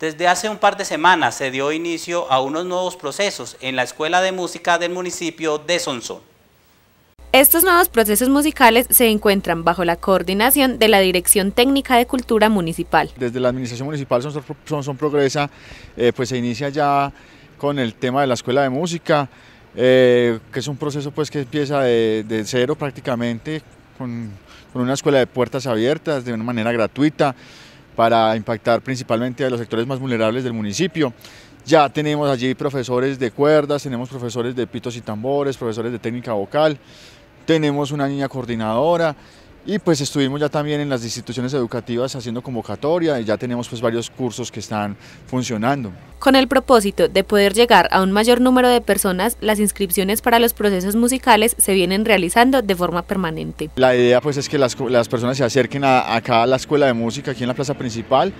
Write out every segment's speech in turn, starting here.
Desde hace un par de semanas se dio inicio a unos nuevos procesos en la Escuela de Música del municipio de Sonsón. Estos nuevos procesos musicales se encuentran bajo la coordinación de la Dirección Técnica de Cultura Municipal. Desde la Administración Municipal Sonsón Progresa eh, pues se inicia ya con el tema de la Escuela de Música, eh, que es un proceso pues que empieza de, cero prácticamente, con, con una escuela de puertas abiertas, de una manera gratuita, para impactar principalmente a los sectores más vulnerables del municipio. Ya tenemos allí profesores de cuerdas, tenemos profesores de pitos y tambores, profesores de técnica vocal, tenemos una niña coordinadora, y pues estuvimos ya también en las instituciones educativas haciendo convocatoria y ya tenemos pues varios cursos que están funcionando. Con el propósito de poder llegar a un mayor número de personas, las inscripciones para los procesos musicales se vienen realizando de forma permanente. La idea pues es que las, personas se acerquen a, acá a la escuela de música, aquí en la plaza principal,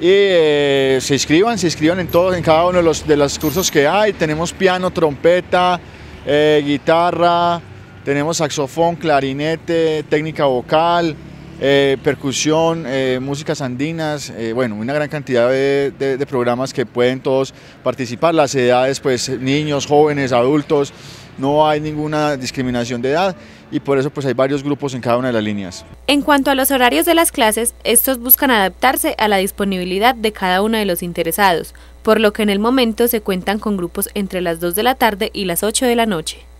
y eh, se inscriban, se inscriban en todos, en cada uno de los, de los cursos que hay. Tenemos piano, trompeta, eh, guitarra, tenemos saxofón, clarinete, técnica vocal, eh, percusión, eh, músicas andinas, eh, bueno, una gran cantidad de, de, programas que pueden todos participar, las edades, pues niños, jóvenes, adultos, no hay ninguna discriminación de edad y por eso pues hay varios grupos en cada una de las líneas. En cuanto a los horarios de las clases, estos buscan adaptarse a la disponibilidad de cada uno de los interesados, por lo que en el momento se cuentan con grupos entre las 2 de la tarde y las 8 de la noche.